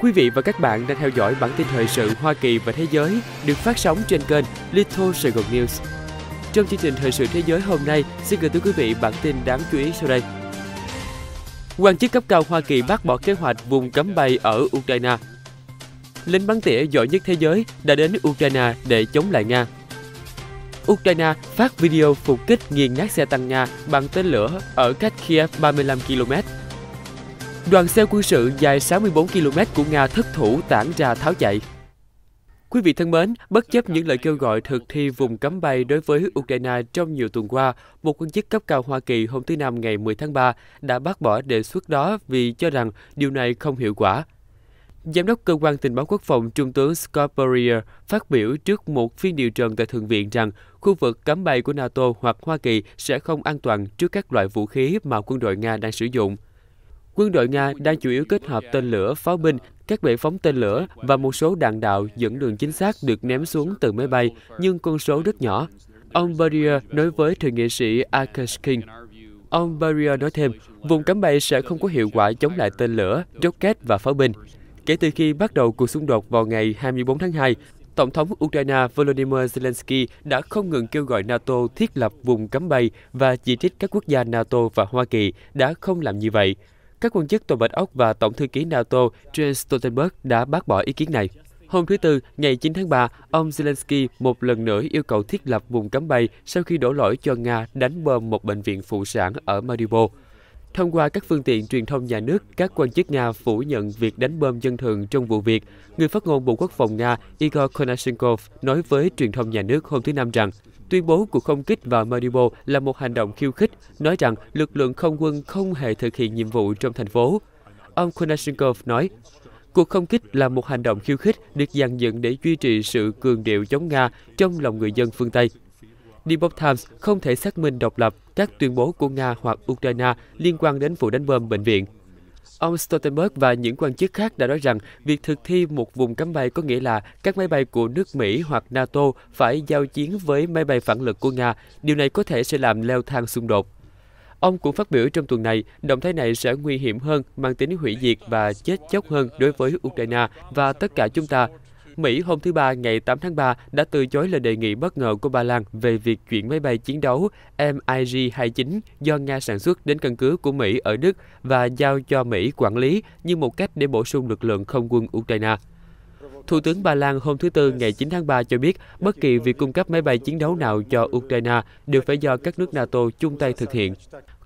Quý vị và các bạn đang theo dõi bản tin thời sự Hoa Kỳ và thế giới được phát sóng trên kênh Little Sài Gòn News. Trong chương trình thời sự thế giới hôm nay, xin gửi tới quý vị bản tin đáng chú ý sau đây. Quan chức cấp cao Hoa Kỳ bác bỏ kế hoạch vùng cấm bay ở Ukraine. Lính bắn tỉa giỏi nhất thế giới đã đến Ukraine để chống lại Nga. Ukraine phát video phục kích nghiền nát xe tăng Nga bằng tên lửa ở cách Kiev 35 km Đoàn xe quân sự dài 64 km của Nga thất thủ tản ra tháo chạy. Quý vị thân mến, bất chấp những lời kêu gọi thực thi vùng cấm bay đối với Ukraine trong nhiều tuần qua, một quan chức cấp cao Hoa Kỳ hôm thứ Năm ngày 10 tháng 3 đã bác bỏ đề xuất đó vì cho rằng điều này không hiệu quả. Giám đốc Cơ quan Tình báo Quốc phòng Trung tướng Scott Perrier phát biểu trước một phiên điều trần tại Thượng viện rằng khu vực cấm bay của NATO hoặc Hoa Kỳ sẽ không an toàn trước các loại vũ khí mà quân đội Nga đang sử dụng – Quân đội Nga đang chủ yếu kết hợp tên lửa, pháo binh, các bệ phóng tên lửa và một số đạn đạo dẫn đường chính xác được ném xuống từ máy bay, nhưng con số rất nhỏ. Ông Barrier nói với thượng nghị sĩ Akash King. Ông Barrier nói thêm, vùng cấm bay sẽ không có hiệu quả chống lại tên lửa, rocket và pháo binh. Kể từ khi bắt đầu cuộc xung đột vào ngày 24 tháng 2, Tổng thống Ukraine Volodymyr Zelensky đã không ngừng kêu gọi NATO thiết lập vùng cấm bay và chỉ trích các quốc gia NATO và Hoa Kỳ đã không làm như vậy. Các quan chức Tòa Bạch Ốc và Tổng thư ký NATO Jens Stoltenberg đã bác bỏ ý kiến này. Hôm thứ Tư, ngày 9 tháng 3, ông Zelensky một lần nữa yêu cầu thiết lập vùng cấm bay sau khi đổ lỗi cho Nga đánh bom một bệnh viện phụ sản ở Mariupol. Thông qua các phương tiện truyền thông nhà nước, các quan chức Nga phủ nhận việc đánh bom dân thường trong vụ việc. Người phát ngôn Bộ Quốc phòng Nga Igor Konashenkov nói với truyền thông nhà nước hôm thứ Năm rằng tuyên bố cuộc không kích vào Mariupol là một hành động khiêu khích, nói rằng lực lượng không quân không hề thực hiện nhiệm vụ trong thành phố. Ông Konashenkov nói, cuộc không kích là một hành động khiêu khích được dàn dựng để duy trì sự cường điệu chống Nga trong lòng người dân phương Tây. New York Times không thể xác minh độc lập các tuyên bố của Nga hoặc Ukraine liên quan đến vụ đánh bom bệnh viện. Ông Stoltenberg và những quan chức khác đã nói rằng việc thực thi một vùng cấm bay có nghĩa là các máy bay của nước Mỹ hoặc NATO phải giao chiến với máy bay phản lực của Nga. Điều này có thể sẽ làm leo thang xung đột. Ông cũng phát biểu trong tuần này, động thái này sẽ nguy hiểm hơn, mang tính hủy diệt và chết chóc hơn đối với Ukraine và tất cả chúng ta Mỹ hôm thứ Ba ngày 8 tháng 3 đã từ chối lời đề nghị bất ngờ của Ba Lan về việc chuyển máy bay chiến đấu MiG-29 do Nga sản xuất đến căn cứ của Mỹ ở Đức và giao cho Mỹ quản lý như một cách để bổ sung lực lượng không quân Ukraine. Thủ tướng Ba Lan hôm thứ Tư ngày 9 tháng 3 cho biết bất kỳ việc cung cấp máy bay chiến đấu nào cho Ukraine đều phải do các nước NATO chung tay thực hiện.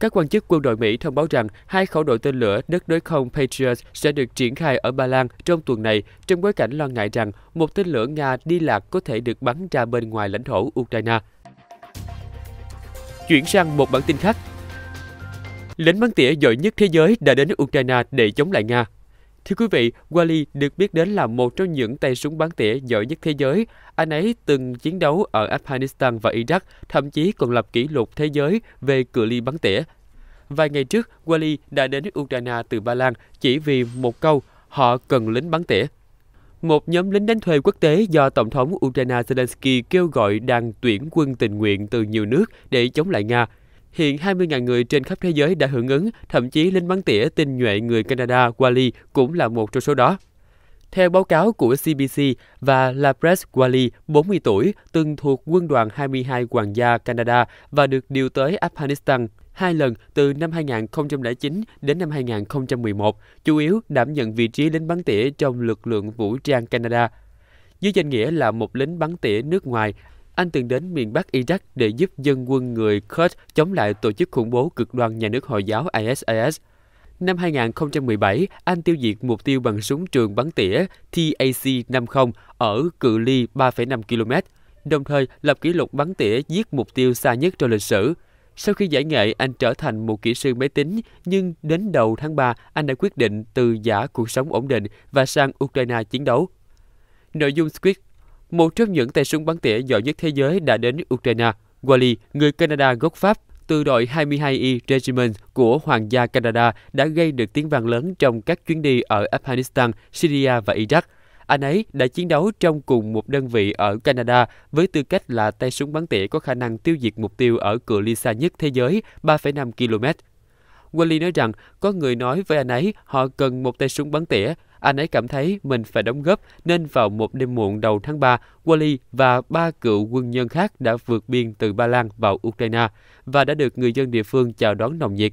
Các quan chức quân đội Mỹ thông báo rằng hai khẩu đội tên lửa đất đối không Patriot sẽ được triển khai ở Ba Lan trong tuần này trong bối cảnh lo ngại rằng một tên lửa Nga đi lạc có thể được bắn ra bên ngoài lãnh thổ Ukraine. Chuyển sang một bản tin khác. Lính bắn tỉa giỏi nhất thế giới đã đến Ukraine để chống lại Nga. Thưa quý vị, Wally được biết đến là một trong những tay súng bắn tỉa giỏi nhất thế giới. Anh ấy từng chiến đấu ở Afghanistan và Iraq, thậm chí còn lập kỷ lục thế giới về cự ly bắn tỉa. Vài ngày trước, Wally đã đến Ukraine từ Ba Lan chỉ vì một câu, họ cần lính bắn tỉa. Một nhóm lính đánh thuê quốc tế do Tổng thống Ukraine Zelensky kêu gọi đang tuyển quân tình nguyện từ nhiều nước để chống lại Nga – Hiện 20.000 người trên khắp thế giới đã hưởng ứng, thậm chí lính bắn tỉa tinh nhuệ người Canada Wally cũng là một trong số đó. Theo báo cáo của CBC và La Presse Wally, 40 tuổi, từng thuộc quân đoàn 22 Hoàng gia Canada và được điều tới Afghanistan hai lần từ năm 2009 đến năm 2011, chủ yếu đảm nhận vị trí lính bắn tỉa trong lực lượng vũ trang Canada. Dưới danh nghĩa là một lính bắn tỉa nước ngoài, anh từng đến miền Bắc Iraq để giúp dân quân người Kurd chống lại tổ chức khủng bố cực đoan nhà nước Hồi giáo ISIS. Năm 2017, Anh tiêu diệt mục tiêu bằng súng trường bắn tỉa TAC-50 ở cự ly 3,5 km, đồng thời lập kỷ lục bắn tỉa giết mục tiêu xa nhất trong lịch sử. Sau khi giải nghệ, anh trở thành một kỹ sư máy tính, nhưng đến đầu tháng 3, anh đã quyết định từ giả cuộc sống ổn định và sang Ukraine chiến đấu. Nội dung script. Một trong những tay súng bắn tỉa giỏi nhất thế giới đã đến Ukraine, Wally, người Canada gốc Pháp, từ đội 22E Regiment của Hoàng gia Canada đã gây được tiếng vang lớn trong các chuyến đi ở Afghanistan, Syria và Iraq. Anh ấy đã chiến đấu trong cùng một đơn vị ở Canada với tư cách là tay súng bắn tỉa có khả năng tiêu diệt mục tiêu ở cự ly xa nhất thế giới 3,5 km. Wally nói rằng có người nói với anh ấy họ cần một tay súng bắn tỉa anh ấy cảm thấy mình phải đóng góp nên vào một đêm muộn đầu tháng 3, Wally và ba cựu quân nhân khác đã vượt biên từ Ba Lan vào Ukraine và đã được người dân địa phương chào đón nồng nhiệt.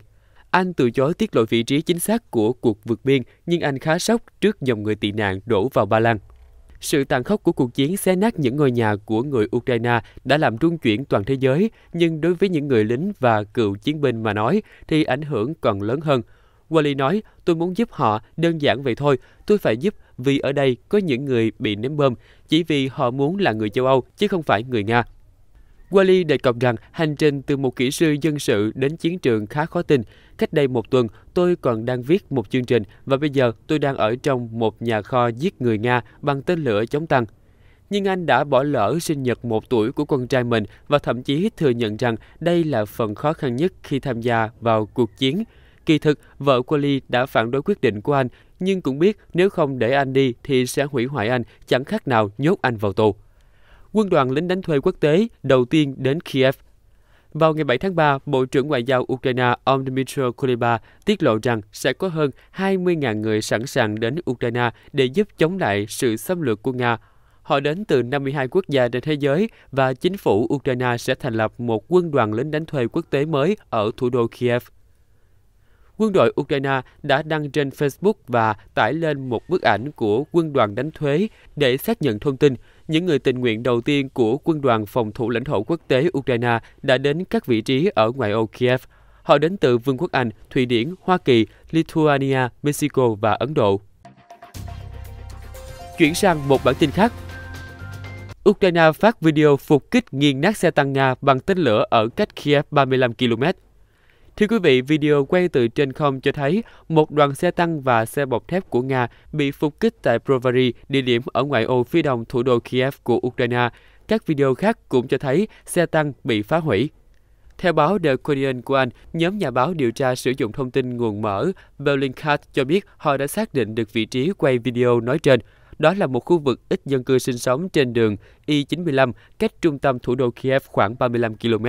Anh từ chối tiết lộ vị trí chính xác của cuộc vượt biên, nhưng anh khá sốc trước dòng người tị nạn đổ vào Ba Lan. Sự tàn khốc của cuộc chiến xé nát những ngôi nhà của người Ukraine đã làm rung chuyển toàn thế giới, nhưng đối với những người lính và cựu chiến binh mà nói thì ảnh hưởng còn lớn hơn – Wally nói, tôi muốn giúp họ, đơn giản vậy thôi, tôi phải giúp vì ở đây có những người bị ném bom, chỉ vì họ muốn là người châu Âu, chứ không phải người Nga. Wally đề cập rằng hành trình từ một kỹ sư dân sự đến chiến trường khá khó tin. Cách đây một tuần, tôi còn đang viết một chương trình và bây giờ tôi đang ở trong một nhà kho giết người Nga bằng tên lửa chống tăng. Nhưng anh đã bỏ lỡ sinh nhật một tuổi của con trai mình và thậm chí thừa nhận rằng đây là phần khó khăn nhất khi tham gia vào cuộc chiến. Kỳ thực, vợ của Lee đã phản đối quyết định của anh, nhưng cũng biết nếu không để anh đi thì sẽ hủy hoại anh, chẳng khác nào nhốt anh vào tù. Quân đoàn lính đánh thuê quốc tế đầu tiên đến Kiev. Vào ngày 7 tháng 3, Bộ trưởng Ngoại giao Ukraine ông Dmytro Kuleba tiết lộ rằng sẽ có hơn 20.000 người sẵn sàng đến Ukraine để giúp chống lại sự xâm lược của Nga Họ đến từ 52 quốc gia trên thế giới và chính phủ Ukraine sẽ thành lập một quân đoàn lính đánh thuê quốc tế mới ở thủ đô Kiev quân đội Ukraine đã đăng trên Facebook và tải lên một bức ảnh của quân đoàn đánh thuế để xác nhận thông tin. Những người tình nguyện đầu tiên của quân đoàn phòng thủ lãnh thổ quốc tế Ukraine đã đến các vị trí ở ngoại ô Kiev. Họ đến từ Vương quốc Anh, Thụy Điển, Hoa Kỳ, Lithuania, Mexico và Ấn Độ. Chuyển sang một bản tin khác, Ukraine phát video phục kích nghiền nát xe tăng Nga bằng tên lửa ở cách Kiev 35 km. Thưa quý vị, video quay từ trên không cho thấy một đoàn xe tăng và xe bọc thép của Nga bị phục kích tại Provary địa điểm ở ngoại ô phía đông thủ đô Kiev của Ukraine. Các video khác cũng cho thấy xe tăng bị phá hủy. Theo báo The Guardian của Anh, nhóm nhà báo điều tra sử dụng thông tin nguồn mở Bellingcat cho biết họ đã xác định được vị trí quay video nói trên. Đó là một khu vực ít dân cư sinh sống trên đường I-95 cách trung tâm thủ đô Kiev khoảng 35 km.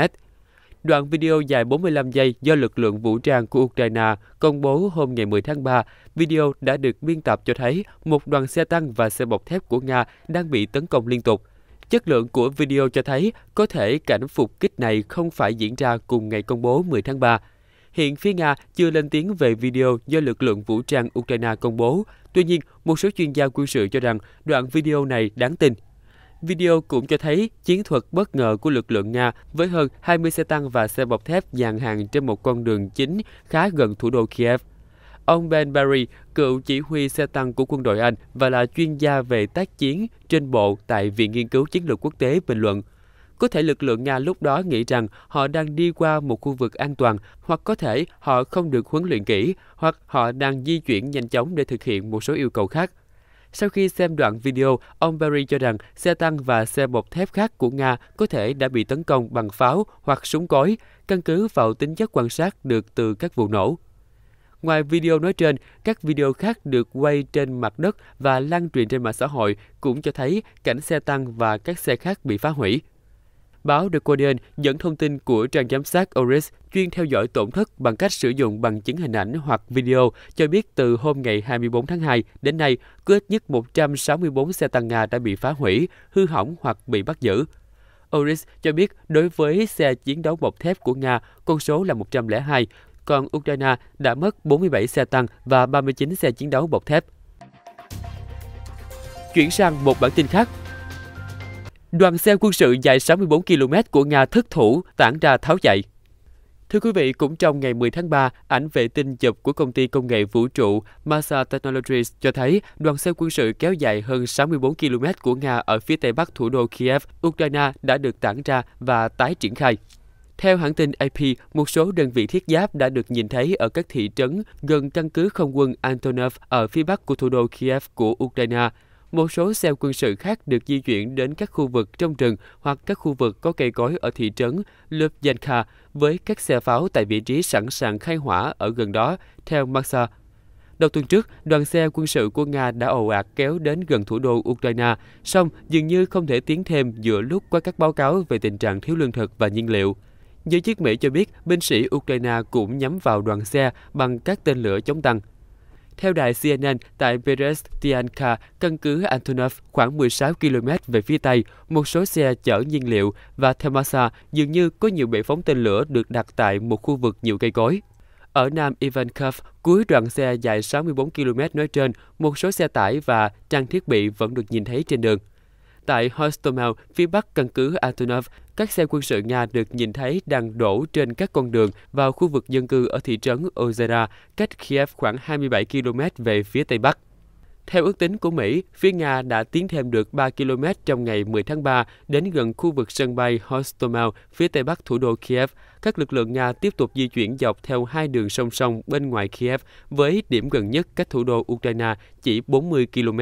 Đoạn video dài 45 giây do lực lượng vũ trang của Ukraine công bố hôm ngày 10 tháng 3, video đã được biên tập cho thấy một đoàn xe tăng và xe bọc thép của Nga đang bị tấn công liên tục. Chất lượng của video cho thấy có thể cảnh phục kích này không phải diễn ra cùng ngày công bố 10 tháng 3. Hiện phía Nga chưa lên tiếng về video do lực lượng vũ trang Ukraine công bố. Tuy nhiên, một số chuyên gia quân sự cho rằng đoạn video này đáng tin Video cũng cho thấy chiến thuật bất ngờ của lực lượng Nga với hơn 20 xe tăng và xe bọc thép dàn hàng trên một con đường chính khá gần thủ đô Kiev. Ông Ben Barry, cựu chỉ huy xe tăng của quân đội Anh và là chuyên gia về tác chiến trên bộ tại Viện Nghiên cứu Chiến lược Quốc tế bình luận. Có thể lực lượng Nga lúc đó nghĩ rằng họ đang đi qua một khu vực an toàn, hoặc có thể họ không được huấn luyện kỹ, hoặc họ đang di chuyển nhanh chóng để thực hiện một số yêu cầu khác – sau khi xem đoạn video, ông Berry cho rằng xe tăng và xe bọc thép khác của Nga có thể đã bị tấn công bằng pháo hoặc súng cối, căn cứ vào tính chất quan sát được từ các vụ nổ. Ngoài video nói trên, các video khác được quay trên mặt đất và lan truyền trên mạng xã hội cũng cho thấy cảnh xe tăng và các xe khác bị phá hủy. Báo The Guardian dẫn thông tin của trang giám sát Oris chuyên theo dõi tổn thất bằng cách sử dụng bằng chứng hình ảnh hoặc video cho biết từ hôm ngày 24 tháng 2 đến nay, có ít nhất 164 xe tăng Nga đã bị phá hủy, hư hỏng hoặc bị bắt giữ. Oris cho biết đối với xe chiến đấu bọc thép của Nga, con số là 102, còn Ukraine đã mất 47 xe tăng và 39 xe chiến đấu bọc thép. Chuyển sang một bản tin khác, Đoàn xe quân sự dài 64 km của Nga thất thủ tản ra tháo chạy. Thưa quý vị, cũng trong ngày 10 tháng 3, ảnh vệ tinh chụp của công ty công nghệ vũ trụ Masa Technologies cho thấy đoàn xe quân sự kéo dài hơn 64 km của Nga ở phía tây bắc thủ đô Kiev, Ukraine đã được tản ra và tái triển khai. Theo hãng tin AP, một số đơn vị thiết giáp đã được nhìn thấy ở các thị trấn gần căn cứ không quân Antonov ở phía bắc của thủ đô Kiev của Ukraine. Một số xe quân sự khác được di chuyển đến các khu vực trong rừng hoặc các khu vực có cây cối ở thị trấn Lubyanka với các xe pháo tại vị trí sẵn sàng khai hỏa ở gần đó, theo Maxa. Đầu tuần trước, đoàn xe quân sự của Nga đã ồ ạt kéo đến gần thủ đô Ukraine, song dường như không thể tiến thêm giữa lúc qua các báo cáo về tình trạng thiếu lương thực và nhiên liệu. Giới chức Mỹ cho biết binh sĩ Ukraine cũng nhắm vào đoàn xe bằng các tên lửa chống tăng. Theo đài CNN tại Berestianka, căn cứ Antonov khoảng 16 km về phía Tây, một số xe chở nhiên liệu và Temasa dường như có nhiều bệ phóng tên lửa được đặt tại một khu vực nhiều cây cối. Ở Nam Ivankov, cuối đoạn xe dài 64 km nói trên, một số xe tải và trang thiết bị vẫn được nhìn thấy trên đường. Tại Hostomel, phía bắc căn cứ Antonov, các xe quân sự Nga được nhìn thấy đang đổ trên các con đường vào khu vực dân cư ở thị trấn Ozera, cách Kiev khoảng 27 km về phía tây bắc. Theo ước tính của Mỹ, phía Nga đã tiến thêm được 3 km trong ngày 10 tháng 3 đến gần khu vực sân bay Hostomel phía tây bắc thủ đô Kiev. Các lực lượng Nga tiếp tục di chuyển dọc theo hai đường song song bên ngoài Kiev với điểm gần nhất cách thủ đô Ukraine chỉ 40 km.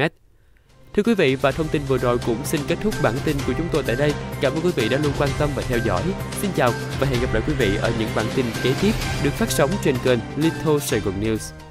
Thưa quý vị và thông tin vừa rồi cũng xin kết thúc bản tin của chúng tôi tại đây. Cảm ơn quý vị đã luôn quan tâm và theo dõi. Xin chào và hẹn gặp lại quý vị ở những bản tin kế tiếp được phát sóng trên kênh Little Saigon News.